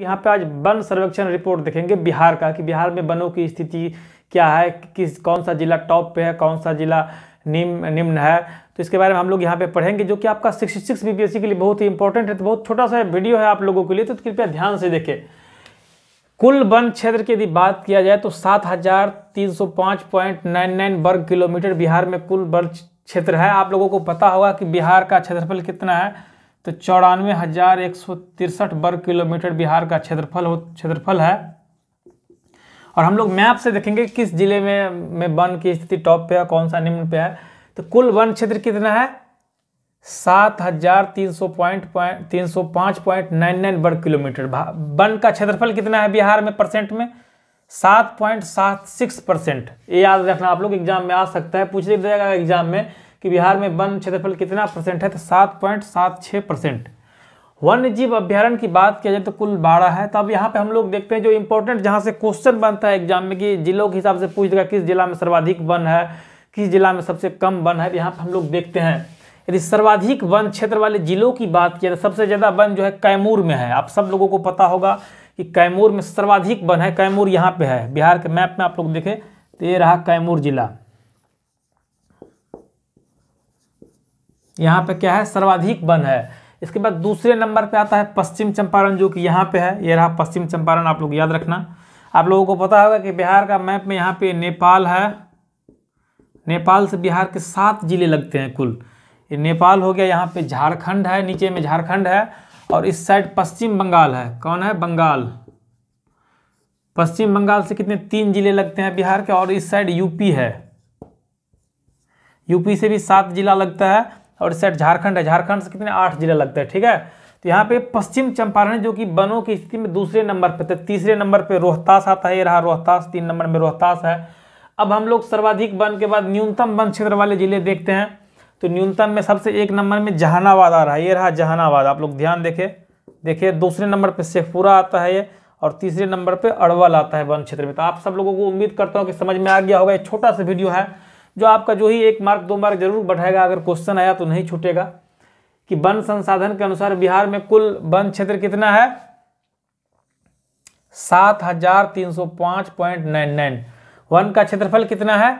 यहाँ पे आज वन सर्वेक्षण रिपोर्ट देखेंगे बिहार का कि बिहार में वनों की स्थिति क्या है किस कौन सा जिला टॉप पे है कौन सा जिला निम्न निम्न है तो इसके बारे में हम लोग यहाँ पे पढ़ेंगे जो कि आपका सिक्सटी सिक्स बी के लिए बहुत ही इंपॉर्टेंट है तो बहुत छोटा सा वीडियो है आप लोगों के लिए तो कृपया ध्यान से देखें कुल वन क्षेत्र की यदि बात किया जाए तो सात हजार तीन सौ पॉइंट नाइन नाइन वर्ग किलोमीटर बिहार में कुल वन क्षेत्र है आप लोगों को पता होगा कि बिहार का क्षेत्रफल कितना है तो चौरानवे हजार एक सौ तिरसठ वर्ग किलोमीटर बिहार का क्षेत्रफल हो क्षेत्रफल है और हम लोग मैप से देखेंगे किस जिले में में वन की स्थिति टॉप पे है कौन सा निम्न पे है तो कुल वन क्षेत्र कितना है सात हजार तीन सौ पॉइंट पॉइंट तीन सौ पाँच पॉइंट नाइन नाइन वर्ग किलोमीटर वन का क्षेत्रफल कितना है बिहार में परसेंट में सात पॉइंट सात सिक्स परसेंट ये याद रखना आप लोग एग्जाम में आ सकता है पूछ लिया जाएगा एग्जाम में कि बिहार में वन क्षेत्रफल कितना परसेंट है तो सात पॉइंट सात छः परसेंट वन्य जीव अभ्यारण की बात किया जाए तो कुल बारह है तब तो यहाँ पे हम लोग देखते हैं जो इम्पोर्टेंट जहाँ से क्वेश्चन बनता है एग्जाम में कि जिलों के हिसाब से पूछ देगा किस जिला में सर्वाधिक वन है किस जिला में सबसे कम वन है तो यहाँ पर हम लोग देखते हैं यदि सर्वाधिक वन क्षेत्र वाले जिलों की बात किया तो सबसे ज़्यादा वन जो है कैमूर में है आप सब लोगों को पता होगा कि कैमूर में सर्वाधिक वन है कैमूर यहाँ पे है बिहार के मैप में आप लोग देखें तो ये रहा कैमूर जिला यहाँ पे क्या है सर्वाधिक वन है इसके बाद दूसरे नंबर पे आता है पश्चिम चंपारण जो कि यहाँ पे है ये रहा पश्चिम चंपारण आप लोग याद रखना आप लोगों को पता होगा कि बिहार का मैप में यहाँ पे नेपाल है नेपाल से बिहार के सात जिले लगते हैं कुल ये नेपाल हो गया यहाँ पे झारखंड है नीचे में झारखंड है और इस साइड पश्चिम बंगाल है कौन है बंगाल पश्चिम बंगाल से कितने तीन जिले लगते हैं बिहार के और इस साइड यूपी है यूपी से भी सात जिला लगता है और इस साइड झारखंड है झारखंड से कितने आठ जिला लगता है ठीक है तो यहाँ पे पश्चिम चंपारण जो कि बनों की स्थिति में दूसरे नंबर पर तीसरे नंबर पर रोहतास आता है ये रहा रोहतास तीन नंबर में रोहतास है अब हम लोग सर्वाधिक वन के बाद न्यूनतम वन क्षेत्र वाले जिले देखते हैं तो न्यूनतम में सबसे एक नंबर में जहानाबाद आ रहा है ये रहा जहानाबाद आप लोग ध्यान देखें देखिए दूसरे नंबर पे शेखपुरा आता है ये और तीसरे नंबर पे अड़वल आता है वन क्षेत्र में तो आप सब लोगों को उम्मीद करता हूँ कि समझ में आ गया होगा ये छोटा सा वीडियो है जो आपका जो ही एक मार्क दो मार्क जरूर बढ़ाएगा अगर क्वेश्चन आया तो नहीं छूटेगा कि वन संसाधन के अनुसार बिहार में कुल वन क्षेत्र कितना है सात हजार तीन सौ पांच पॉइंट नाइन नाइन वन का क्षेत्रफल कितना है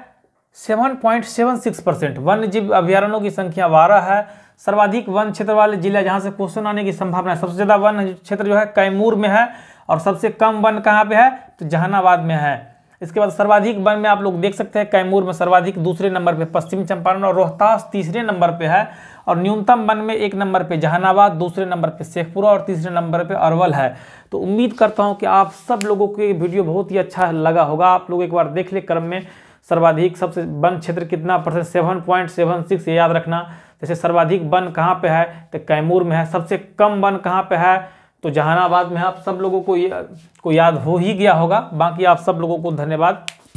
seven point seven six percent वन्य जीव अभ्यारणों की संख्या बारह है सर्वाधिक वन क्षेत्र वाले जिला जहां से क्वेश्चन आने की संभावना है सबसे ज़्यादा वन क्षेत्र जो है कैमूर में है और सबसे कम वन कहां पे है तो जहानाबाद में है इसके बाद सर्वाधिक वन में आप लोग देख सकते हैं कैमूर में सर्वाधिक दूसरे नंबर पे पश्चिम चंपारण और रोहतास तीसरे नंबर पे है और न्यूनतम वन में एक नंबर पे जहानाबाद दूसरे नंबर पे शेखपुरा और तीसरे नंबर पे अरवल है तो उम्मीद करता हूँ कि आप सब लोगों को ये वीडियो बहुत ही अच्छा लगा होगा आप लोग एक बार देख ले क्रम में सर्वाधिक सबसे वन क्षेत्र कितना percent seven point seven six ये याद रखना जैसे सर्वाधिक वन कहाँ पर है तो कैमूर में है सबसे कम वन कहाँ पर है तो जहानाबाद में आप सब लोगों को को याद हो ही गया होगा बाकी आप सब लोगों को धन्यवाद